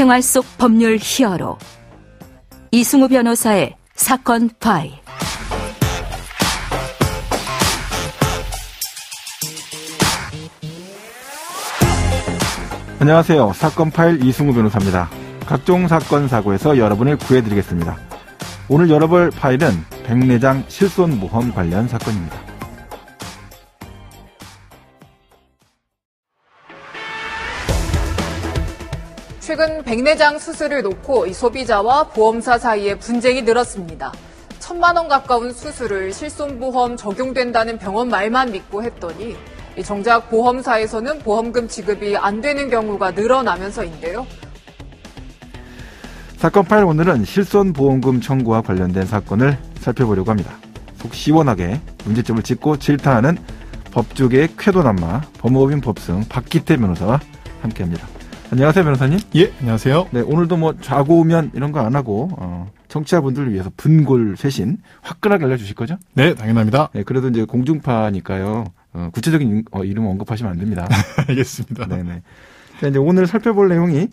생활 속 법률 히어로 이승우 변호사의 사건 파일 안녕하세요. 사건 파일 이승우 변호사입니다. 각종 사건 사고에서 여러분을 구해드리겠습니다. 오늘 열어볼 파일은 백내장 실손 보험 관련 사건입니다. 최근 백내장 수술을 놓고 소비자와 보험사 사이에 분쟁이 늘었습니다. 천만 원 가까운 수술을 실손보험 적용된다는 병원 말만 믿고 했더니 정작 보험사에서는 보험금 지급이 안 되는 경우가 늘어나면서인데요. 사건 파일 오늘은 실손보험금 청구와 관련된 사건을 살펴보려고 합니다. 속 시원하게 문제점을 짚고 질타하는 법조계의 쾌도남마 법무법인 법승 박기태 변호사와 함께합니다. 안녕하세요, 변호사님. 예, 안녕하세요. 네, 오늘도 뭐 좌고우면 이런 거 안 하고 어, 청취자분들을 위해서 분골 쇄신 화끈하게 알려주실 거죠? 네, 당연합니다. 네, 그래도 이제 공중파니까요. 어, 구체적인 어, 이름 언급하시면 안 됩니다. 알겠습니다. 네네. 자, 그러니까 이제 오늘 살펴볼 내용이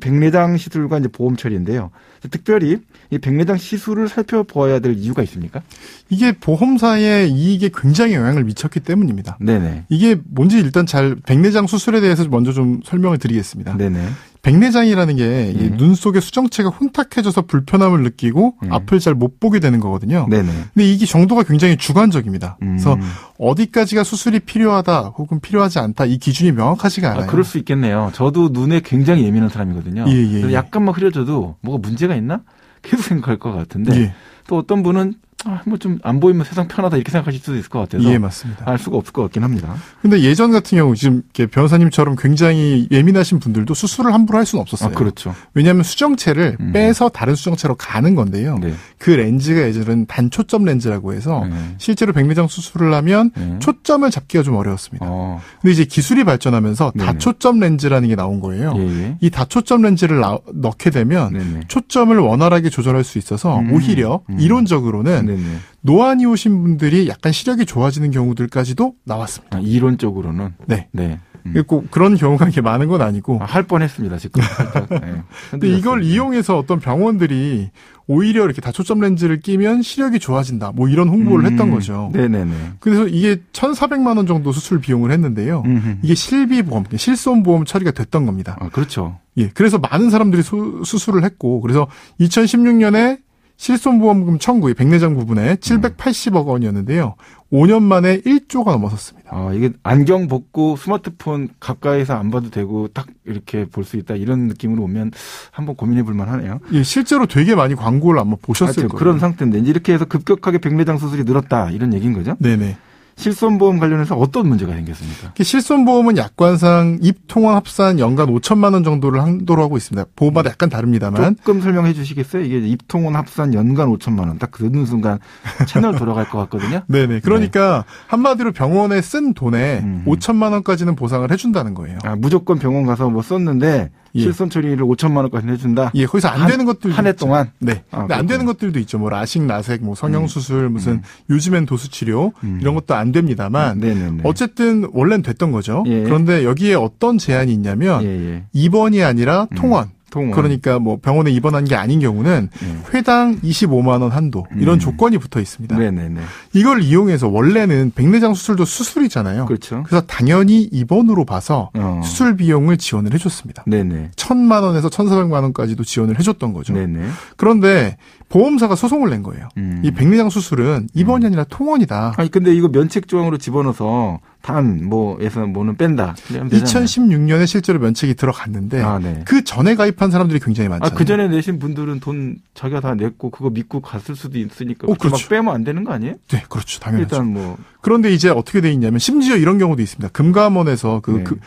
백내장 시술과 이제 보험 처리인데요. 특별히 이 백내장 시술을 살펴보아야 될 이유가 있습니까? 이게 보험사의 이익에 굉장히 영향을 미쳤기 때문입니다. 네네. 이게 뭔지 일단 잘 백내장 수술에 대해서 먼저 좀 설명을 드리겠습니다. 네네. 백내장이라는 게눈 음. 속의 수정체가 혼탁해져서 불편함을 느끼고 음. 앞을 잘 못 보게 되는 거거든요. 네네. 근데 이게 정도가 굉장히 주관적입니다. 음. 그래서 어디까지가 수술이 필요하다 혹은 필요하지 않다 이 기준이 명확하지가 아, 않아요. 아, 그럴 수 있겠네요. 저도 눈에 굉장히 예민한 사람이거든요. 예, 예, 예. 약간만 흐려져도 뭐가 문제가 있나? 계속 생각할 것 같은데 예. 또 어떤 분은 아, 뭐좀안 보이면 세상 편하다 이렇게 생각하실 수도 있을 것 같아서 예 맞습니다 알 수가 없을 것 같긴 합니다. 근데 예전 같은 경우 지금 변호사님처럼 굉장히 예민하신 분들도 수술을 함부로 할 수는 없었어요. 아, 그렇죠. 왜냐하면 수정체를 음. 빼서 다른 수정체로 가는 건데요. 네. 그 렌즈가 예전은 단초점 렌즈라고 해서 네. 실제로 백내장 수술을 하면 네. 초점을 잡기가 좀 어려웠습니다. 어. 근데 이제 기술이 발전하면서 네. 다초점 렌즈라는 게 나온 거예요. 예예. 예. 이 다초점 렌즈를 넣게 되면 네네. 네. 초점을 원활하게 조절할 수 있어서 음. 오히려 음. 이론적으로는 네네. 네, 네. 노안이 오신 분들이 약간 시력이 좋아지는 경우들까지도 나왔습니다. 아, 이론적으로는 네. 네. 음. 그러니까 꼭 그런 경우가 이게 많은 건 아니고 아, 할 뻔했습니다 지금. 네. 근데 이걸 이용해서 어떤 병원들이 오히려 이렇게 다초점 렌즈를 끼면 시력이 좋아진다. 뭐 이런 홍보를 음. 했던 거죠. 네네네. 네, 그래서 이게 1,400만 원 정도 수술 비용을 했는데요. 음흠. 음. 이게 실비보험, 실손보험 처리가 됐던 겁니다. 아, 그렇죠. 예. 그래서 많은 사람들이 수, 수술을 했고 그래서 2016년에 실손보험금 청구의 백내장 부분에 780억 음. 원이었는데요. 5년 만에 1조가 넘어섰습니다. 아, 이게 안경 벗고 스마트폰 가까이서 안 봐도 되고 딱 이렇게 볼 수 있다 이런 느낌으로 오면 한번 고민해 볼만 하네요. 예, 실제로 되게 많이 광고를 아마 보셨을 거예요. 그런 상태인데 이제 이렇게 해서 급격하게 백내장 수술이 늘었다 이런 얘기인 거죠? 네네. 실손보험 관련해서 어떤 문제가 생겼습니까? 그 실손보험은 약관상 입통원 합산 연간 5천만 원 정도를 한도로 하고 있습니다. 보험마다 약간 다릅니다만. 조금 설명해 주시겠어요? 이게 입통원 합산 연간 5천만 원. 딱 듣는 그 순간 채널 돌아갈 것 같거든요. 네네. 그러니까 네. 한마디로 병원에 쓴 돈에 음. 5천만 원까지는 보상을 해준다는 거예요. 아, 무조건 병원 가서 뭐 썼는데 예. 실손 처리를 5천만 원까지 해준다. 예, 거기서 안 한, 되는 것들 한해 동안. 네, 아, 근데 안 되는 것들도 있죠. 뭐 라식, 라섹, 뭐 성형 음. 수술, 음. 무슨 음. 요즘엔 도수 치료 음. 이런 것도 안 됩니다만. 음. 어쨌든 원래는 됐던 거죠. 예. 그런데 여기에 어떤 제한이 있냐면 예, 2번이 예. 아니라 통원. 음. 보통 그러니까 뭐 병원에 입원한 게 아닌 경우는 음. 회당 25만 원 한도 이런 음. 조건이 붙어 있습니다. 네네네. 이걸 이용해서 원래는 백내장 수술도 수술이잖아요. 그렇죠. 그래서 당연히 입원으로 봐서 어. 수술 비용을 지원을 해줬습니다. 네네. 천만 원에서 천사백만 원까지도 지원을 해줬던 거죠. 네네. 그런데 보험사가 소송을 낸 거예요. 음. 이 백내장 수술은 입원이 음. 아니라 통원이다. 아니 근데 이거 면책 조항으로 집어넣어서 단, 뭐에서 뭐는 뺀다. 2016년에 실제로 면책이 들어갔는데 아, 네. 그 전에 가입한 사람들이 굉장히 아, 많잖아요. 아, 그 전에 내신 분들은 돈 자기가 다 냈고 그거 믿고 갔을 수도 있으니까 어, 그렇죠. 막 빼면 안 되는 거 아니에요? 네, 그렇죠. 당연하죠. 일단 뭐 그런데 이제 어떻게 돼 있냐면 심지어 이런 경우도 있습니다. 금감원에서 그, 네. 그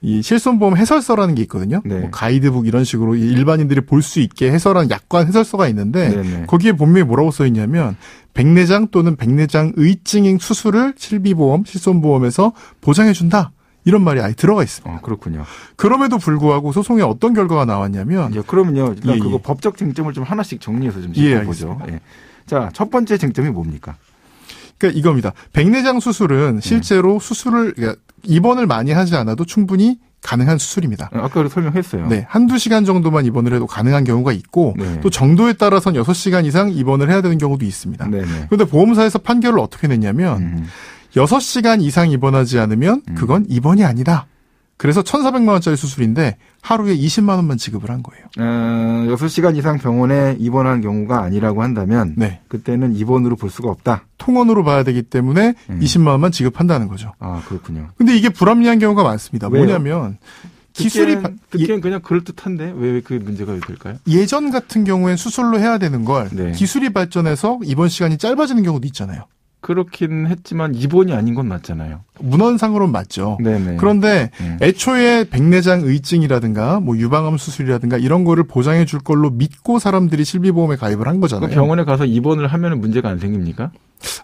이 실손보험 해설서라는 게 있거든요. 네. 뭐 가이드북 이런 식으로 일반인들이 볼 수 있게 해설한 약관 해설서가 있는데 네네. 네. 거기에 분명히 뭐라고 써 있냐면 백내장 또는 백내장의 증인 수술을 실비보험 실손보험에서 보장해 준다. 이런 말이 아예 들어가 있습니다. 어, 그렇군요. 그럼에도 불구하고 소송에 어떤 결과가 나왔냐면 예, 그러면요. 일단 예, 그거 예. 법적 쟁점을 좀 하나씩 정리해서 좀 짚어보죠. 예, 예, 자, 첫 번째 쟁점이 뭡니까? 그러니까 이겁니다. 백내장 수술은 실제로 수술을 그러니까 입원을 많이 하지 않아도 충분히 가능한 수술입니다. 아, 아까 설명했어요. 네. 한두 시간 정도만 입원을 해도 가능한 경우가 있고 네. 또 정도에 따라서는 6시간 이상 입원을 해야 되는 경우도 있습니다. 네, 네. 그런데 보험사에서 판결을 어떻게 냈냐면 음. 6시간 이상 입원하지 않으면 그건 입원이 아니다. 그래서 1,400만 원짜리 수술인데 하루에 20만 원만 지급을 한 거예요. 어, 6시간 이상 병원에 입원한 경우가 아니라고 한다면 네. 그때는 입원으로 볼 수가 없다. 통원으로 봐야 되기 때문에 음. 20만 원만 지급한다는 거죠. 아, 그렇군요. 근데 이게 불합리한 경우가 많습니다. 왜요? 뭐냐면 기술이 듣기엔 예. 그냥 그럴듯한데 왜 그 문제가 될까요? 예전 같은 경우엔 수술로 해야 되는 걸 네. 기술이 발전해서 입원 시간이 짧아지는 경우도 있잖아요. 그렇긴 했지만 입원이 아닌 건 맞잖아요. 문헌상으로는 맞죠. 네네. 그런데 음. 애초에 백내장 의증이라든가 뭐 유방암 수술이라든가 이런 거를 보장해 줄 걸로 믿고 사람들이 실비보험에 가입을 한 그 거잖아요. 병원에 가서 입원을 하면 문제가 안 생깁니까?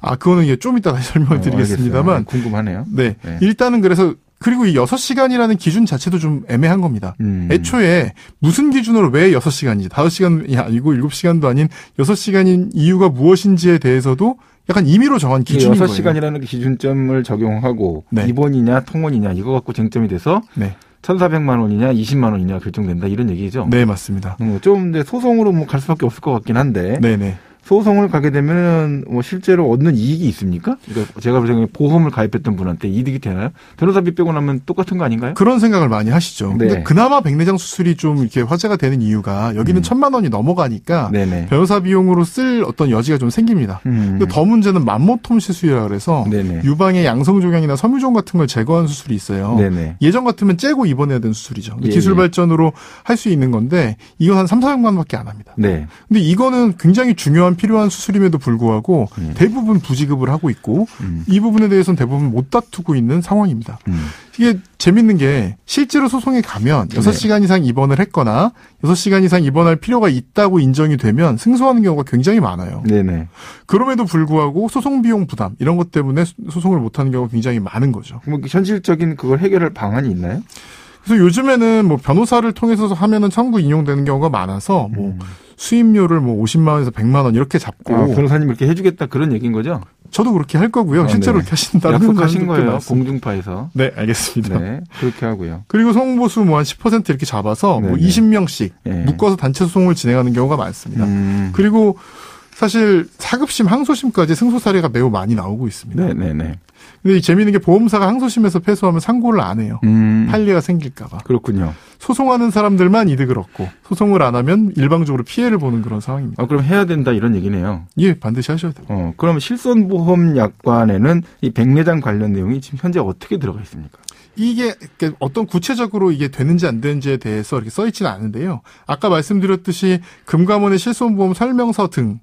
아, 그거는 이제 좀 이따 다시 설명을 어, 드리겠습니다만. 알 네, 궁금하네요. 네. 네. 일단은 그래서 그리고 이 6시간이라는 기준 자체도 좀 애매한 겁니다. 음. 애초에 무슨 기준으로 왜 6시간인지, 5시간이 아니고 7시간도 아닌 6시간인 이유가 무엇인지에 대해서도 약간 임의로 정한 그 기준인 6시간이라는 그 기준점을 적용하고 네. 입원이냐 통원이냐 이거 갖고 쟁점이 돼서 네. 1,400만 원이냐 20만 원이냐 결정된다 이런 얘기죠. 네, 맞습니다. 음, 좀 소송으로 뭐 갈 수밖에 없을 것 같긴 한데. 네, 네. 소송을 가게 되면 뭐 실제로 얻는 이익이 있습니까? 그러니까 제가 보기에 보험을 가입했던 분한테 이득이 되나요? 변호사비 빼고 나면 똑같은 거 아닌가요? 그런 생각을 많이 하시죠. 네. 근데 그나마 백내장 수술이 좀 이렇게 화제가 되는 이유가 여기는 음. 천만 원이 넘어가니까 네네. 변호사 비용으로 쓸 어떤 여지가 좀 생깁니다. 음. 근데 더 문제는 만모톰 시술이라 그래서 네네. 유방의 양성 종양이나 섬유종 같은 걸 제거한 수술이 있어요. 네네. 예전 같으면 째고 입원해야 되는 수술이죠. 예, 기술 예. 발전으로 할 수 있는 건데 이건 한 3, 4년0만밖에안 합니다. 네. 근데 이거는 굉장히 중요한 가장 필요한 수술임에도 불구하고 음. 대부분 부지급을 하고 있고 음. 이 부분에 대해서는 대부분 못 다투고 있는 상황입니다. 음. 이게 재밌는 게 실제로 소송에 가면 여섯 네. 시간 이상 입원을 했거나 여섯 시간 이상 입원할 필요가 있다고 인정이 되면 승소하는 경우가 굉장히 많아요. 네네. 그럼에도 불구하고 소송 비용 부담 이런 것 때문에 소송을 못 하는 경우가 굉장히 많은 거죠. 뭐 현실적인 그걸 해결할 방안이 있나요? 그래서 요즘에는 뭐 변호사를 통해서 하면은 청구 인용되는 경우가 많아서 뭐 음. 수임료를 뭐 50만 원에서 100만 원 이렇게 잡고 아, 변호사님 이렇게 해주겠다 그런 얘기인 거죠? 저도 그렇게 할 거고요. 아, 실제로 네. 이렇게 하신다는 약속하신 거예요. 나왔습니다. 공중파에서. 네, 알겠습니다. 네, 그렇게 하고요. 그리고 성보수 뭐 한 10% 이렇게 잡아서 뭐 네, 뭐 20명씩 예. 묶어서 단체 소송을 진행하는 경우가 많습니다. 음. 그리고 사실 사급심, 항소심까지 승소 사례가 매우 많이 나오고 있습니다. 네네네. 네, 네. 근데 재미있는 게 보험사가 항소심에서 패소하면 상고를 안 해요. 음. 판례가 생길까봐. 그렇군요. 소송하는 사람들만 이득을 얻고 소송을 안 하면 일방적으로 피해를 보는 그런 상황입니다. 아, 그럼 해야 된다 이런 얘기네요. 예, 반드시 하셔야 돼요. 어, 그럼 실손보험 약관에는 이 백내장 관련 내용이 지금 현재 어떻게 들어가 있습니까? 이게 어떤 구체적으로 이게 되는지 안 되는지에 대해서 이렇게 써 있지는 않은데요. 아까 말씀드렸듯이 금감원의 실손보험 설명서 등에는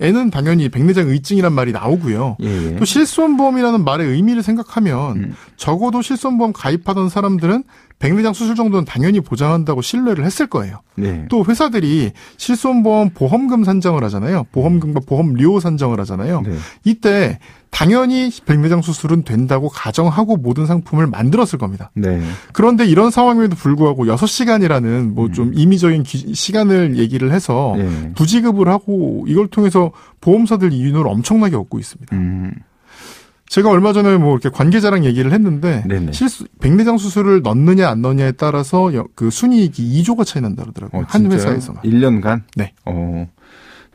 예. 당연히 백내장 의증이란 말이 나오고요. 예예. 예. 또 실손보험이라는 말의 의미를 생각하면 음. 적어도 실손보험 가입하던 사람들은 백내장 수술 정도는 당연히 보장한다고 신뢰를 했을 거예요. 네. 또 회사들이 실손보험 보험금 산정을 하잖아요. 보험금과 보험료 산정을 하잖아요. 네. 이때 당연히 백내장 수술은 된다고 가정하고 모든 상품을 만들었을 겁니다. 네. 그런데 이런 상황에도 임 불구하고 6시간이라는 뭐좀 음. 임의적인 기, 시간을 얘기를 해서 네. 부지급을 하고 이걸 통해서 보험사들 이윤을 엄청나게 얻고 있습니다. 음. 제가 얼마 전에 뭐 이렇게 관계자랑 얘기를 했는데 네네. 실수 백내장 수술을 넣느냐 안 넣느냐에 따라서 그 순이익이 2조가 차이 난다 그러더라고요. 어, 한회사에서 1년간? 네. 어.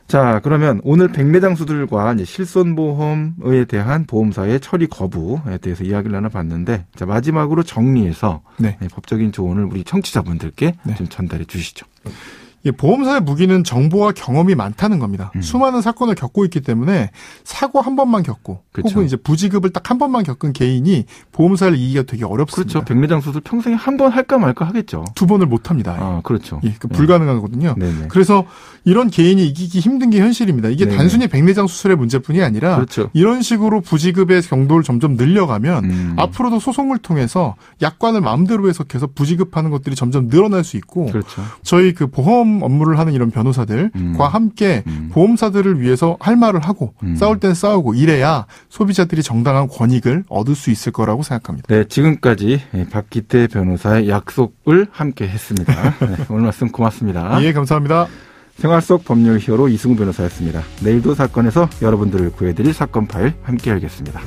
자, 그러면 오늘 백내장 수술과 실손보험에 대한 보험사의 처리 거부에 대해서 이야기를 나눠봤는데, 자, 마지막으로 정리해서 네. 네. 법적인 조언을 우리 청취자분들께 네. 좀 전달해 주시죠. 예, 보험사의 무기는 정보와 경험이 많다는 겁니다. 음. 수많은 사건을 겪고 있기 때문에 사고 한 번만 겪고 그쵸. 혹은 이제 부지급을 딱 한 번만 겪은 개인이 보험사를 이기가 되게 어렵습니다. 그렇죠. 백내장 수술 평생에 한 번 할까 말까 하겠죠. 두 번을 못 합니다. 아, 그렇죠. 예, 그 네. 불가능하거든요. 네 그래서 이런 개인이 이기기 힘든 게 현실입니다. 이게 네네. 단순히 백내장 수술의 문제뿐이 아니라 그렇죠. 이런 식으로 부지급의 경도를 점점 늘려가면 음. 앞으로도 소송을 통해서 약관을 마음대로 해석해서 부지급하는 것들이 점점 늘어날 수 있고 그렇죠. 저희 그 보험 상담 업무를 하는 이런 변호사들과 음. 함께 음. 보험사들을 위해서 할 말을 하고 음. 싸울 땐 싸우고 이래야 소비자들이 정당한 권익을 얻을 수 있을 거라고 생각합니다. 네, 지금까지 예, 박기태 변호사의 약속을 함께 했습니다. 네, 오늘 말씀 고맙습니다. 예, 감사합니다. 생활 속 법률 히어로 이승우 변호사였습니다. 내일도 사건에서 여러분들을 구해드릴 사건 파일 함께 하겠습니다.